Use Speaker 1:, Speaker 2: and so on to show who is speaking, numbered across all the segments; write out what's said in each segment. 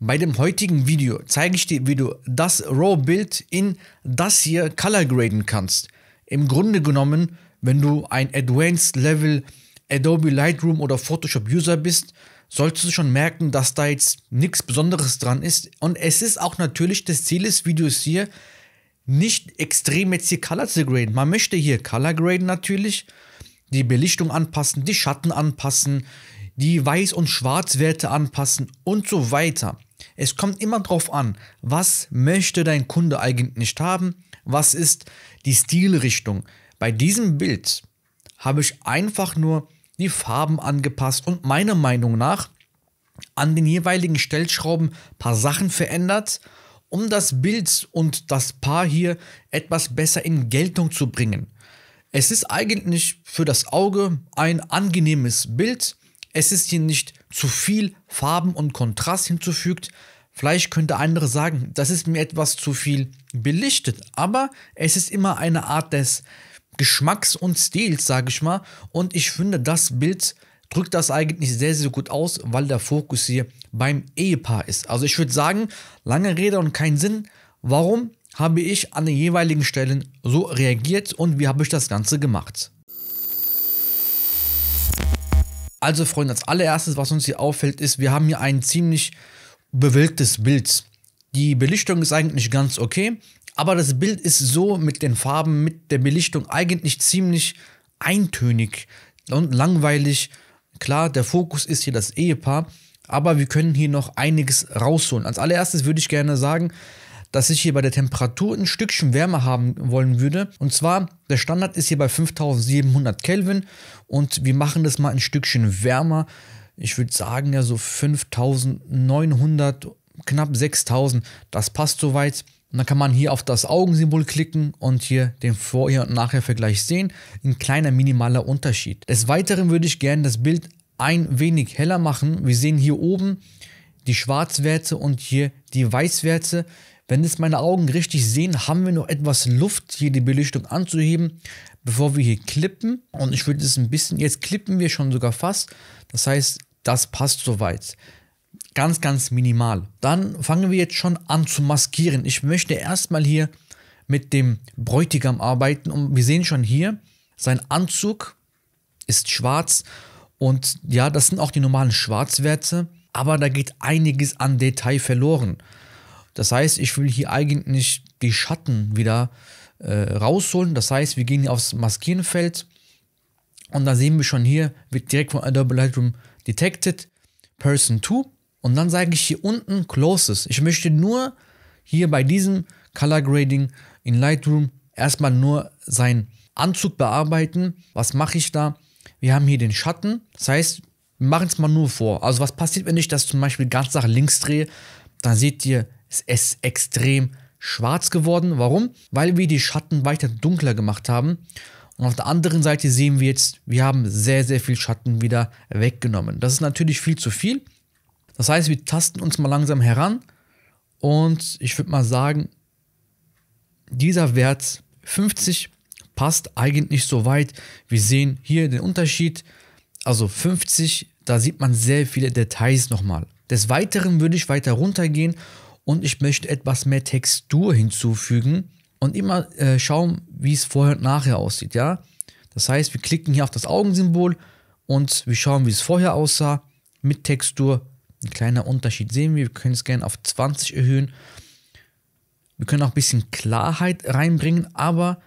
Speaker 1: Bei dem heutigen Video zeige ich dir, wie du das RAW-Bild in das hier color graden kannst. Im Grunde genommen, wenn du ein Advanced Level Adobe Lightroom oder Photoshop User bist, solltest du schon merken, dass da jetzt nichts Besonderes dran ist. Und es ist auch natürlich das Ziel des Videos hier, nicht extrem jetzt hier Color zu graden. Man möchte hier Color graden natürlich, die Belichtung anpassen, die Schatten anpassen, die Weiß- und Schwarzwerte anpassen und so weiter. Es kommt immer darauf an, was möchte dein Kunde eigentlich nicht haben, was ist die Stilrichtung. Bei diesem Bild habe ich einfach nur die Farben angepasst und meiner Meinung nach an den jeweiligen Stellschrauben ein paar Sachen verändert, um das Bild und das Paar hier etwas besser in Geltung zu bringen. Es ist eigentlich für das Auge ein angenehmes Bild, es ist hier nicht zu viel Farben und Kontrast hinzufügt. Vielleicht könnte andere sagen, das ist mir etwas zu viel belichtet, aber es ist immer eine Art des Geschmacks und Stils, sage ich mal. Und ich finde, das Bild drückt das eigentlich sehr, sehr gut aus, weil der Fokus hier beim Ehepaar ist. Also ich würde sagen, lange Rede und kein Sinn. Warum habe ich an den jeweiligen Stellen so reagiert und wie habe ich das Ganze gemacht? Also, Freunde, als allererstes, was uns hier auffällt, ist, wir haben hier ein ziemlich bewölktes Bild. Die Belichtung ist eigentlich ganz okay, aber das Bild ist so mit den Farben, mit der Belichtung eigentlich ziemlich eintönig und langweilig. Klar, der Fokus ist hier das Ehepaar, aber wir können hier noch einiges rausholen. Als allererstes würde ich gerne sagen, dass ich hier bei der Temperatur ein Stückchen Wärme haben wollen würde. Und zwar, der Standard ist hier bei 5700 Kelvin und wir machen das mal ein Stückchen wärmer. Ich würde sagen ja so 5900, knapp 6000, das passt soweit. Und dann kann man hier auf das Augensymbol klicken und hier den Vorher- und Nachher-Vergleich sehen. Ein kleiner minimaler Unterschied. Des Weiteren würde ich gerne das Bild ein wenig heller machen. Wir sehen hier oben die Schwarzwerte und hier die Weißwerte. Wenn es meine Augen richtig sehen, haben wir noch etwas Luft, hier die Belichtung anzuheben, bevor wir hier klippen. Und ich würde es ein bisschen, jetzt klippen wir schon sogar fast. Das heißt, das passt soweit. Ganz, ganz minimal. Dann fangen wir jetzt schon an zu maskieren. Ich möchte erstmal hier mit dem Bräutigam arbeiten. Und wir sehen schon hier, sein Anzug ist schwarz. Und ja, das sind auch die normalen Schwarzwerte. Aber da geht einiges an Detail verloren. Das heißt, ich will hier eigentlich die Schatten wieder äh, rausholen. Das heißt, wir gehen hier aufs Maskierenfeld und da sehen wir schon hier, wird direkt von Adobe Lightroom detected, Person 2. Und dann sage ich hier unten Closes. Ich möchte nur hier bei diesem Color Grading in Lightroom erstmal nur seinen Anzug bearbeiten. Was mache ich da? Wir haben hier den Schatten. Das heißt, wir machen es mal nur vor. Also was passiert, wenn ich das zum Beispiel ganz nach links drehe? Dann seht ihr es ist extrem schwarz geworden. Warum? Weil wir die Schatten weiter dunkler gemacht haben. Und auf der anderen Seite sehen wir jetzt, wir haben sehr, sehr viel Schatten wieder weggenommen. Das ist natürlich viel zu viel. Das heißt, wir tasten uns mal langsam heran. Und ich würde mal sagen, dieser Wert 50 passt eigentlich so weit. Wir sehen hier den Unterschied. Also 50, da sieht man sehr viele Details nochmal. Des Weiteren würde ich weiter runtergehen und ich möchte etwas mehr Textur hinzufügen und immer äh, schauen, wie es vorher und nachher aussieht, ja. Das heißt, wir klicken hier auf das Augensymbol und wir schauen, wie es vorher aussah mit Textur. Ein kleiner Unterschied sehen wir. Wir können es gerne auf 20 erhöhen. Wir können auch ein bisschen Klarheit reinbringen, aber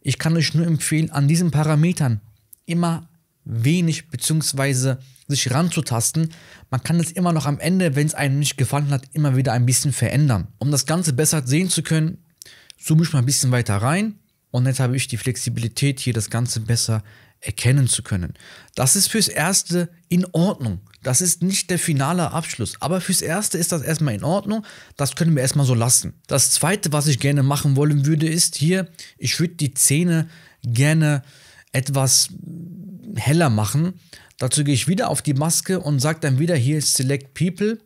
Speaker 1: ich kann euch nur empfehlen, an diesen Parametern immer wenig beziehungsweise sich ranzutasten. Man kann es immer noch am Ende, wenn es einem nicht gefallen hat, immer wieder ein bisschen verändern. Um das Ganze besser sehen zu können, zoome ich mal ein bisschen weiter rein und jetzt habe ich die Flexibilität, hier das Ganze besser erkennen zu können. Das ist fürs Erste in Ordnung. Das ist nicht der finale Abschluss. Aber fürs Erste ist das erstmal in Ordnung. Das können wir erstmal so lassen. Das Zweite, was ich gerne machen wollen würde, ist hier, ich würde die Zähne gerne etwas heller machen. Dazu gehe ich wieder auf die Maske und sage dann wieder hier Select People,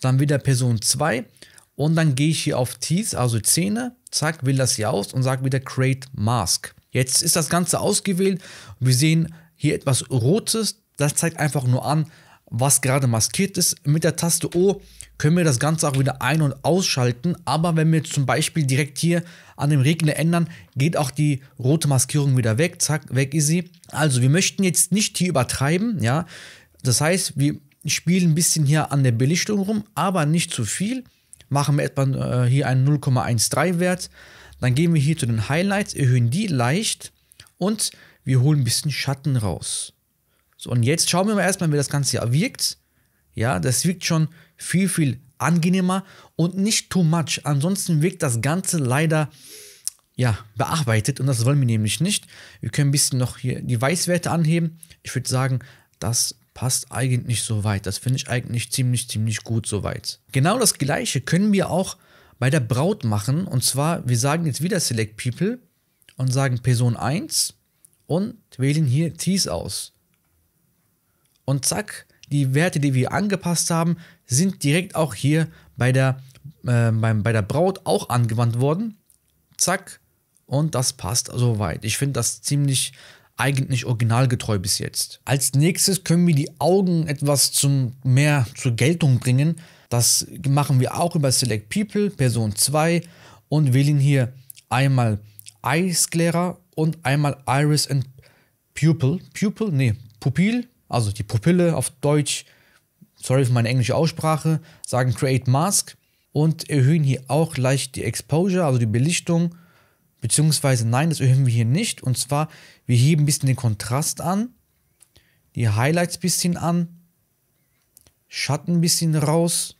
Speaker 1: dann wieder Person 2 und dann gehe ich hier auf Teeth, also Zähne, zack, will das hier aus und sage wieder Create Mask. Jetzt ist das Ganze ausgewählt. Wir sehen hier etwas Rotes. Das zeigt einfach nur an, was gerade maskiert ist. Mit der Taste O können wir das Ganze auch wieder ein- und ausschalten. Aber wenn wir zum Beispiel direkt hier an dem Regner ändern, geht auch die rote Maskierung wieder weg. Zack, weg ist sie. Also wir möchten jetzt nicht hier übertreiben, ja. Das heißt, wir spielen ein bisschen hier an der Belichtung rum, aber nicht zu viel. Machen wir etwa äh, hier einen 0,13 Wert. Dann gehen wir hier zu den Highlights, erhöhen die leicht und wir holen ein bisschen Schatten raus. So, und jetzt schauen wir mal erstmal, wie das Ganze hier wirkt. Ja, das wirkt schon viel, viel angenehmer und nicht too much. Ansonsten wirkt das Ganze leider ja, bearbeitet und das wollen wir nämlich nicht. Wir können ein bisschen noch hier die Weißwerte anheben. Ich würde sagen, das passt eigentlich so weit. Das finde ich eigentlich ziemlich, ziemlich gut soweit. Genau das gleiche können wir auch bei der Braut machen. Und zwar, wir sagen jetzt wieder Select People und sagen Person 1 und wählen hier Tease aus. Und zack, die Werte, die wir angepasst haben, sind direkt auch hier bei der, äh, beim, bei der Braut auch angewandt worden. Zack. Und das passt soweit. Also ich finde das ziemlich eigentlich originalgetreu bis jetzt. Als nächstes können wir die Augen etwas zum, mehr zur Geltung bringen. Das machen wir auch über Select People, Person 2 und wählen hier einmal Eye und einmal Iris and Pupil. Pupil? Nee, Pupil also die Pupille auf Deutsch, sorry für meine englische Aussprache, sagen Create Mask und erhöhen hier auch leicht die Exposure, also die Belichtung, beziehungsweise nein, das erhöhen wir hier nicht. Und zwar, wir heben ein bisschen den Kontrast an, die Highlights ein bisschen an, Schatten ein bisschen raus,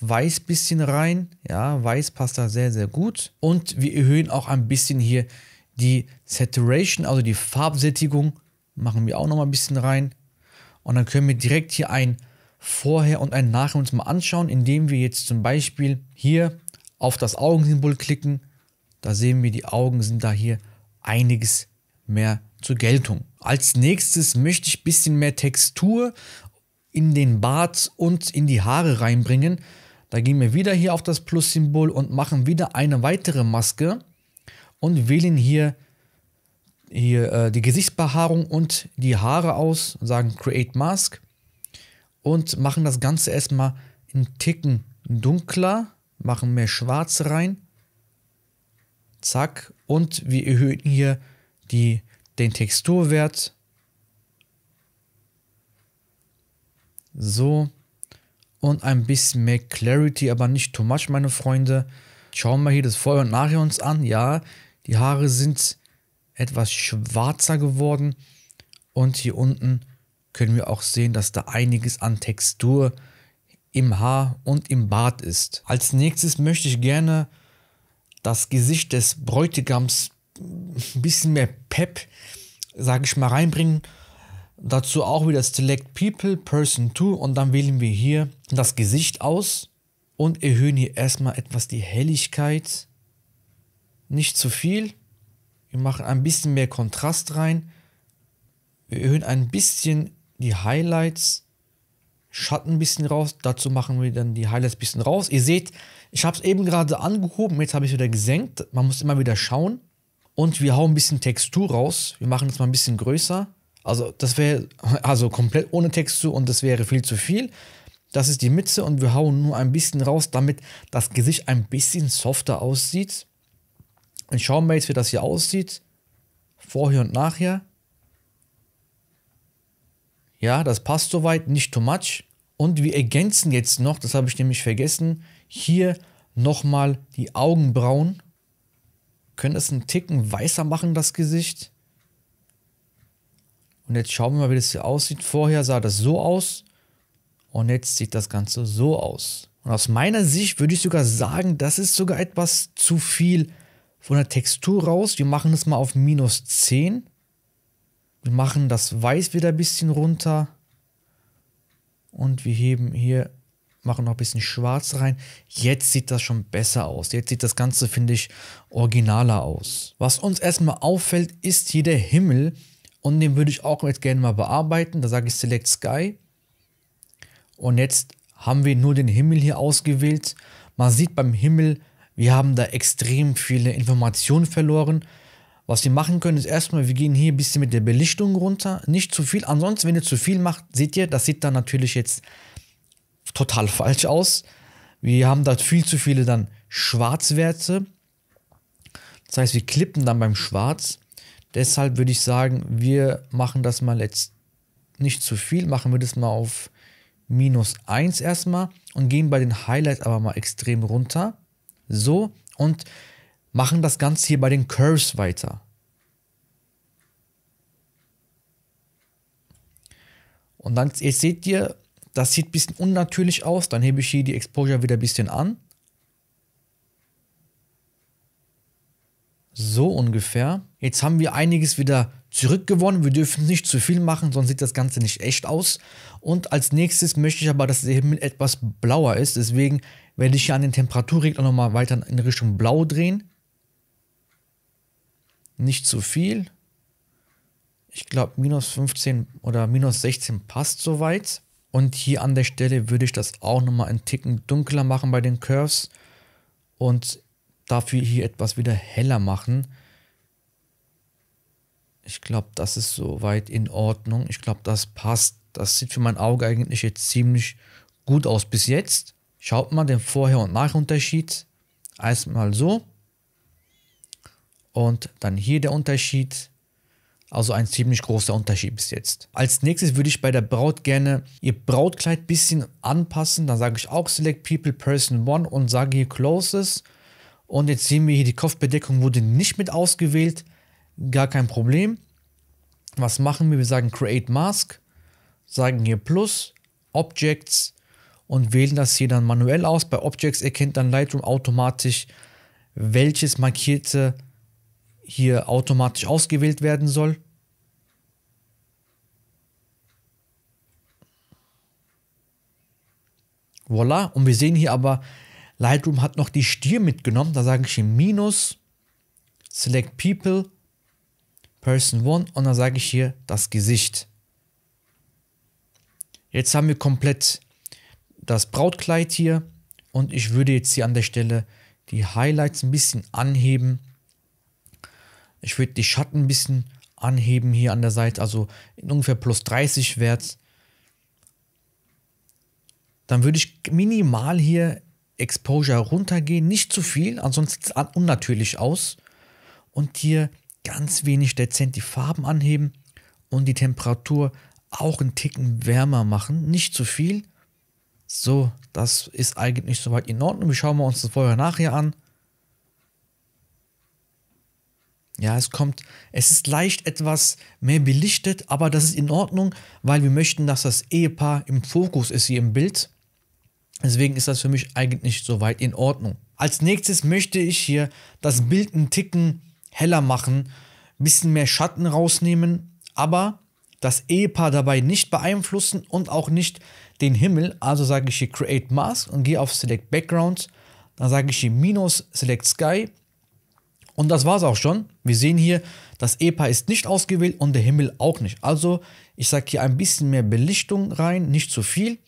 Speaker 1: Weiß ein bisschen rein. Ja, Weiß passt da sehr, sehr gut. Und wir erhöhen auch ein bisschen hier die Saturation, also die Farbsättigung machen wir auch noch mal ein bisschen rein. Und dann können wir direkt hier ein Vorher und ein Nachher uns mal anschauen, indem wir jetzt zum Beispiel hier auf das Augensymbol klicken. Da sehen wir, die Augen sind da hier einiges mehr zur Geltung. Als nächstes möchte ich ein bisschen mehr Textur in den Bart und in die Haare reinbringen. Da gehen wir wieder hier auf das Plus-Symbol und machen wieder eine weitere Maske und wählen hier hier, äh, die Gesichtsbehaarung und die Haare aus und sagen Create Mask und machen das Ganze erstmal einen Ticken dunkler, machen mehr Schwarz rein. Zack. Und wir erhöhen hier die, den Texturwert. So. Und ein bisschen mehr Clarity, aber nicht too much, meine Freunde. Schauen wir hier das Vorher und Nachher uns an. Ja, die Haare sind etwas schwarzer geworden. Und hier unten können wir auch sehen, dass da einiges an Textur im Haar und im Bart ist. Als nächstes möchte ich gerne das Gesicht des Bräutigams ein bisschen mehr Pep, sage ich mal, reinbringen. Dazu auch wieder Select People, Person 2 und dann wählen wir hier das Gesicht aus und erhöhen hier erstmal etwas die Helligkeit. Nicht zu viel. Wir machen ein bisschen mehr Kontrast rein. Wir erhöhen ein bisschen die Highlights. Schatten ein bisschen raus. Dazu machen wir dann die Highlights ein bisschen raus. Ihr seht, ich habe es eben gerade angehoben. Jetzt habe ich es wieder gesenkt. Man muss immer wieder schauen. Und wir hauen ein bisschen Textur raus. Wir machen es mal ein bisschen größer. Also das wäre also komplett ohne Textur und das wäre viel zu viel. Das ist die Mütze und wir hauen nur ein bisschen raus, damit das Gesicht ein bisschen softer aussieht. Und schauen wir jetzt, wie das hier aussieht. Vorher und nachher. Ja, das passt soweit, nicht too much. Und wir ergänzen jetzt noch, das habe ich nämlich vergessen, hier nochmal die Augenbrauen. Können es einen Ticken weißer machen, das Gesicht. Und jetzt schauen wir mal, wie das hier aussieht. Vorher sah das so aus und jetzt sieht das Ganze so aus. Und aus meiner Sicht würde ich sogar sagen, das ist sogar etwas zu viel von der Textur raus. Wir machen das mal auf minus 10. Wir machen das Weiß wieder ein bisschen runter. Und wir heben hier, machen noch ein bisschen Schwarz rein. Jetzt sieht das schon besser aus. Jetzt sieht das Ganze, finde ich, originaler aus. Was uns erstmal auffällt, ist hier der Himmel. Und den würde ich auch jetzt gerne mal bearbeiten. Da sage ich Select Sky. Und jetzt haben wir nur den Himmel hier ausgewählt. Man sieht beim Himmel wir haben da extrem viele Informationen verloren. Was wir machen können, ist erstmal, wir gehen hier ein bisschen mit der Belichtung runter. Nicht zu viel. Ansonsten, wenn ihr zu viel macht, seht ihr, das sieht dann natürlich jetzt total falsch aus. Wir haben da viel zu viele dann Schwarzwerte. Das heißt, wir klippen dann beim Schwarz. Deshalb würde ich sagen, wir machen das mal jetzt nicht zu viel. Machen wir das mal auf minus 1 erstmal und gehen bei den Highlights aber mal extrem runter. So und machen das Ganze hier bei den Curves weiter. Und dann, jetzt seht ihr, das sieht ein bisschen unnatürlich aus. Dann hebe ich hier die Exposure wieder ein bisschen an. So ungefähr. Jetzt haben wir einiges wieder zurückgewonnen. Wir dürfen nicht zu viel machen, sonst sieht das Ganze nicht echt aus. Und als nächstes möchte ich aber, dass der Himmel etwas blauer ist. Deswegen werde ich hier an den Temperaturregler nochmal weiter in Richtung Blau drehen. Nicht zu viel. Ich glaube, minus 15 oder minus 16 passt soweit. Und hier an der Stelle würde ich das auch nochmal einen Ticken dunkler machen bei den Curves. Und dafür hier etwas wieder heller machen. Ich glaube, das ist soweit in Ordnung. Ich glaube, das passt. Das sieht für mein Auge eigentlich jetzt ziemlich gut aus bis jetzt. Schaut mal den Vorher- und Nachunterschied. Erstmal so. Und dann hier der Unterschied. Also ein ziemlich großer Unterschied bis jetzt. Als nächstes würde ich bei der Braut gerne ihr Brautkleid ein bisschen anpassen. Dann sage ich auch Select People Person 1 und sage hier Closes und jetzt sehen wir hier, die Kopfbedeckung wurde nicht mit ausgewählt. Gar kein Problem. Was machen wir? Wir sagen Create Mask, sagen hier Plus, Objects und wählen das hier dann manuell aus. Bei Objects erkennt dann Lightroom automatisch, welches markierte hier automatisch ausgewählt werden soll. Voilà. Und wir sehen hier aber, Lightroom hat noch die Stier mitgenommen. Da sage ich hier Minus, Select People, Person One und dann sage ich hier das Gesicht. Jetzt haben wir komplett das Brautkleid hier und ich würde jetzt hier an der Stelle die Highlights ein bisschen anheben. Ich würde die Schatten ein bisschen anheben hier an der Seite, also in ungefähr plus 30 Wert. Dann würde ich minimal hier Exposure runtergehen, nicht zu viel, ansonsten sieht es unnatürlich aus. Und hier ganz wenig dezent die Farben anheben und die Temperatur auch einen Ticken wärmer machen, nicht zu viel. So, das ist eigentlich soweit in Ordnung. Wir schauen uns das vorher nachher an. Ja, es kommt, es ist leicht etwas mehr belichtet, aber das ist in Ordnung, weil wir möchten, dass das Ehepaar im Fokus ist hier im Bild. Deswegen ist das für mich eigentlich so weit in Ordnung. Als nächstes möchte ich hier das Bild ein Ticken heller machen, ein bisschen mehr Schatten rausnehmen, aber das Ehepaar dabei nicht beeinflussen und auch nicht den Himmel. Also sage ich hier Create Mask und gehe auf Select Background. Dann sage ich hier Minus Select Sky. Und das war es auch schon. Wir sehen hier, das Ehepaar ist nicht ausgewählt und der Himmel auch nicht. Also ich sage hier ein bisschen mehr Belichtung rein, nicht zu viel.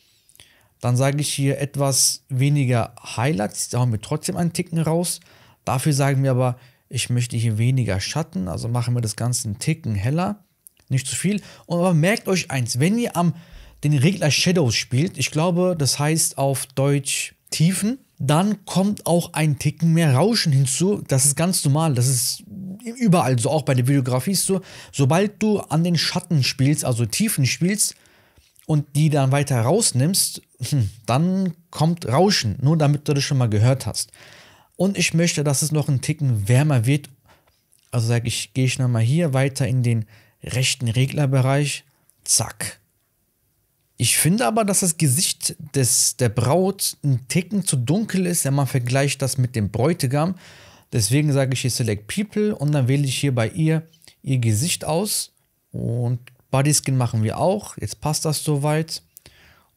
Speaker 1: Dann sage ich hier etwas weniger Highlights, da haben wir trotzdem einen Ticken raus. Dafür sagen wir aber, ich möchte hier weniger Schatten, also machen wir das Ganze einen Ticken heller, nicht zu viel. Und aber merkt euch eins, wenn ihr am den Regler Shadows spielt, ich glaube, das heißt auf Deutsch Tiefen, dann kommt auch ein Ticken mehr Rauschen hinzu. Das ist ganz normal, das ist überall so, auch bei der Videografie so. Sobald du an den Schatten spielst, also Tiefen spielst und die dann weiter rausnimmst, hm, dann kommt Rauschen, nur damit du das schon mal gehört hast. Und ich möchte, dass es noch ein Ticken wärmer wird. Also sage ich, gehe ich nochmal hier weiter in den rechten Reglerbereich. Zack. Ich finde aber, dass das Gesicht des, der Braut ein Ticken zu dunkel ist, wenn man vergleicht das mit dem Bräutigam. Deswegen sage ich hier Select People und dann wähle ich hier bei ihr ihr Gesicht aus. Und Bodyskin machen wir auch. Jetzt passt das soweit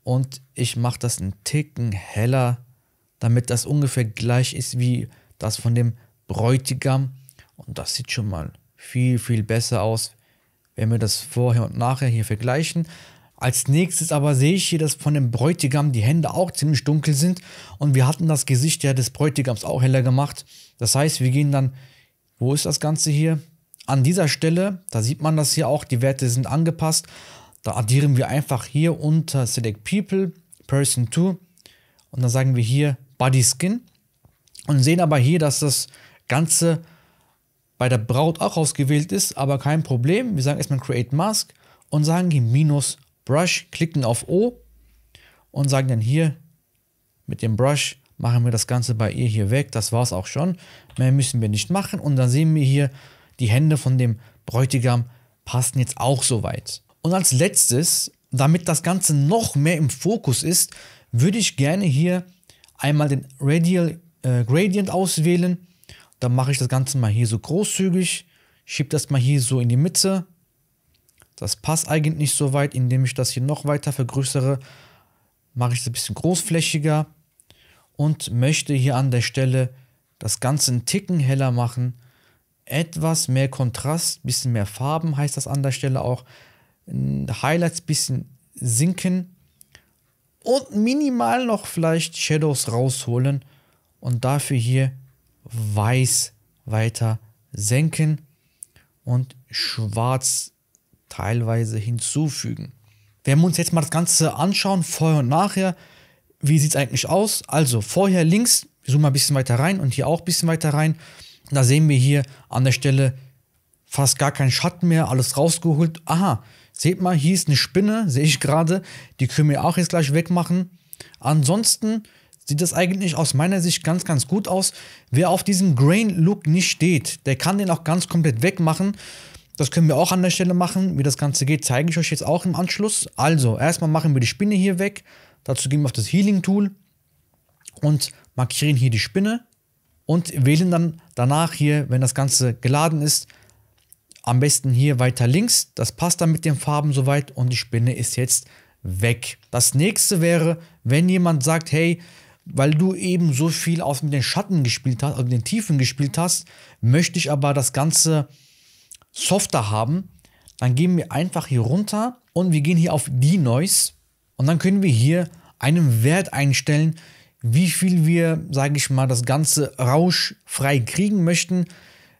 Speaker 1: und ich mache das einen Ticken heller, damit das ungefähr gleich ist wie das von dem Bräutigam. Und das sieht schon mal viel, viel besser aus, wenn wir das vorher und nachher hier vergleichen. Als nächstes aber sehe ich hier, dass von dem Bräutigam die Hände auch ziemlich dunkel sind und wir hatten das Gesicht ja des Bräutigams auch heller gemacht. Das heißt, wir gehen dann, wo ist das Ganze hier? An dieser Stelle, da sieht man das hier auch, die Werte sind angepasst da addieren wir einfach hier unter Select People, Person to und dann sagen wir hier Body Skin und sehen aber hier, dass das Ganze bei der Braut auch ausgewählt ist, aber kein Problem. Wir sagen erstmal Create Mask und sagen hier minus Brush, klicken auf O und sagen dann hier mit dem Brush machen wir das Ganze bei ihr hier weg. Das war's auch schon. Mehr müssen wir nicht machen und dann sehen wir hier, die Hände von dem Bräutigam passen jetzt auch soweit. Und als letztes, damit das Ganze noch mehr im Fokus ist, würde ich gerne hier einmal den Radial äh, Gradient auswählen. Dann mache ich das Ganze mal hier so großzügig, schiebe das mal hier so in die Mitte. Das passt eigentlich nicht so weit, indem ich das hier noch weiter vergrößere. Mache ich es ein bisschen großflächiger und möchte hier an der Stelle das Ganze einen Ticken heller machen. Etwas mehr Kontrast, bisschen mehr Farben heißt das an der Stelle auch. Highlights ein bisschen sinken und minimal noch vielleicht Shadows rausholen und dafür hier weiß weiter senken und schwarz teilweise hinzufügen. Wenn wir uns jetzt mal das Ganze anschauen, vorher und nachher, wie sieht es eigentlich aus? Also vorher links, wir zoomen mal ein bisschen weiter rein und hier auch ein bisschen weiter rein. Da sehen wir hier an der Stelle fast gar keinen Schatten mehr, alles rausgeholt. Aha, Seht mal, hier ist eine Spinne, sehe ich gerade. Die können wir auch jetzt gleich wegmachen. Ansonsten sieht das eigentlich aus meiner Sicht ganz, ganz gut aus. Wer auf diesem Grain-Look nicht steht, der kann den auch ganz komplett wegmachen. Das können wir auch an der Stelle machen. Wie das Ganze geht, zeige ich euch jetzt auch im Anschluss. Also, erstmal machen wir die Spinne hier weg. Dazu gehen wir auf das Healing-Tool und markieren hier die Spinne und wählen dann danach hier, wenn das Ganze geladen ist, am besten hier weiter links. Das passt dann mit den Farben soweit und die Spinne ist jetzt weg. Das nächste wäre, wenn jemand sagt, hey, weil du eben so viel aus mit den Schatten gespielt hast, also mit den Tiefen gespielt hast, möchte ich aber das Ganze softer haben, dann gehen wir einfach hier runter und wir gehen hier auf Denoise und dann können wir hier einen Wert einstellen, wie viel wir, sage ich mal, das Ganze rauschfrei kriegen möchten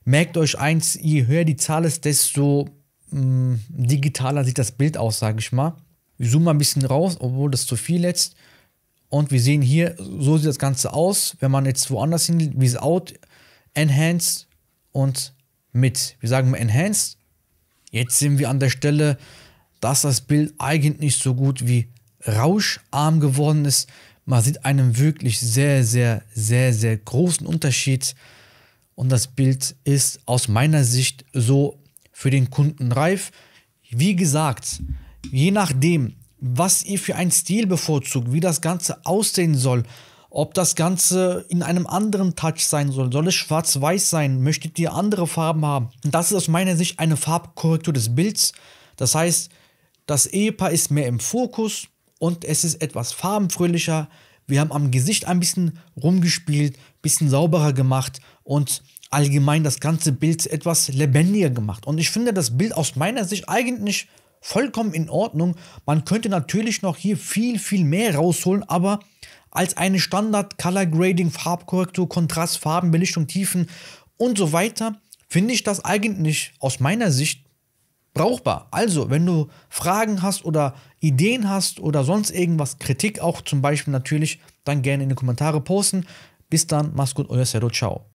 Speaker 1: merkt euch eins, je höher die Zahl ist, desto mh, mm, digitaler sieht das Bild aus, sage ich mal. Ich zoome mal ein bisschen raus, obwohl das zu viel jetzt. Und wir sehen hier, so sieht das Ganze aus. Wenn man jetzt woanders hingeht, wie out, enhanced und mit. Wir sagen mal enhanced. Jetzt sehen wir an der Stelle, dass das Bild eigentlich so gut wie rauscharm geworden ist. Man sieht einen wirklich sehr, sehr, sehr, sehr großen Unterschied und das Bild ist aus meiner Sicht so für den Kunden reif. Wie gesagt, je nachdem, was ihr für einen Stil bevorzugt, wie das Ganze aussehen soll, ob das Ganze in einem anderen Touch sein soll, soll es schwarz-weiß sein, möchtet ihr andere Farben haben. Das ist aus meiner Sicht eine Farbkorrektur des Bilds. Das heißt, das Ehepaar ist mehr im Fokus und es ist etwas farbenfröhlicher. Wir haben am Gesicht ein bisschen rumgespielt bisschen sauberer gemacht und allgemein das ganze Bild etwas lebendiger gemacht. Und ich finde das Bild aus meiner Sicht eigentlich vollkommen in Ordnung. Man könnte natürlich noch hier viel, viel mehr rausholen, aber als eine Standard Color Grading, Farbkorrektur, Kontrast, Farben, Belichtung, Tiefen und so weiter, finde ich das eigentlich aus meiner Sicht brauchbar. Also, wenn du Fragen hast oder Ideen hast oder sonst irgendwas, Kritik auch zum Beispiel natürlich, dann gerne in die Kommentare posten. Bis dann, mach's gut, euer Sero, ciao.